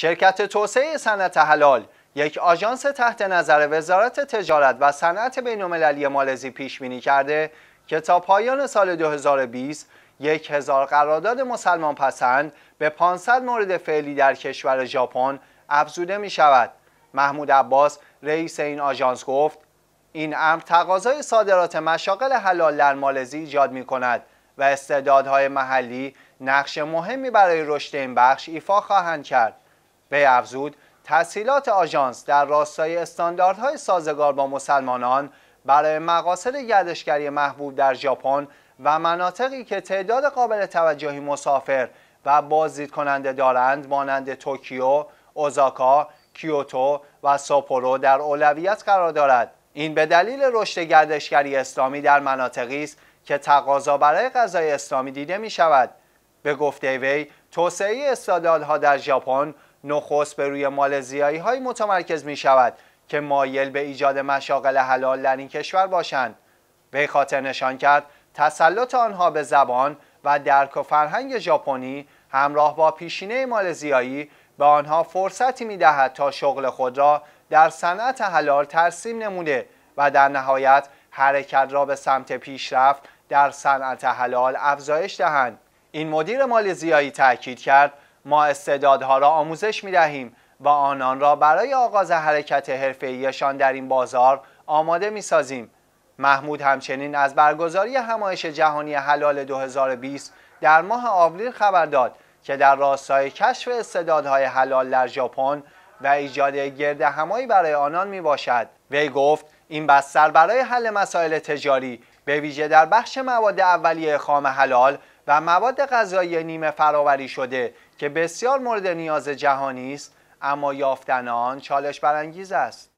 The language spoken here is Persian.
شرکت توسعه صنعت حلال یک آژانس تحت نظر وزارت تجارت و صنعت بین‌المللی مالزی پیش کرده که تا پایان سال 2020 یک هزار قرارداد مسلمان پسند به 500 مورد فعلی در کشور ژاپن افزوده می شود. محمود عباس رئیس این آژانس گفت این امر تقاضای صادرات مشاغل حلال در مالزی ایجاد می کند و استعدادهای محلی نقش مهمی برای رشد این بخش ایفا خواهند کرد. به افزود تسهیلات آژانس در راستای استانداردهای سازگار با مسلمانان برای مقاصد گردشگری محبوب در ژاپن و مناطقی که تعداد قابل توجهی مسافر و بازدید کننده دارند مانند توکیو، اوزاکا، کیوتو و ساپورو در اولویت قرار دارد. این به دلیل رشد گردشگری اسلامی در مناطقی است که تقاضا برای غذای اسلامی دیده می شود. به گفته وی، توسعه استعدادها در ژاپن نخست به روی مالزیایی های متمرکز می شود که مایل به ایجاد مشاغل حلال در این کشور باشند به خاطر نشان کرد تسلط آنها به زبان و درک و فرهنگ ژاپنی همراه با پیشینه مالزیایی به آنها فرصتی می دهد تا شغل خود را در صنعت حلال ترسیم نموده و در نهایت حرکت را به سمت پیشرفت در صنعت حلال افزایش دهند این مدیر مالزیایی تاکید کرد ما استعدادها را آموزش می دهیم و آنان را برای آغاز حرکت حرفه‌ایشان در این بازار آماده می سازیم. محمود همچنین از برگزاری همایش جهانی حلال 2020 در ماه آوریل خبر داد که در راستای کشف استعدادهای حلال در ژاپن و ایجاد گرد همایی برای آنان می باشد وی گفت این بستر برای حل مسائل تجاری به ویژه در بخش مواد اولیه خام حلال و مواد غذایی نیمه فراوری شده که بسیار مورد نیاز جهانی است اما یافتن آن چالش برانگیز است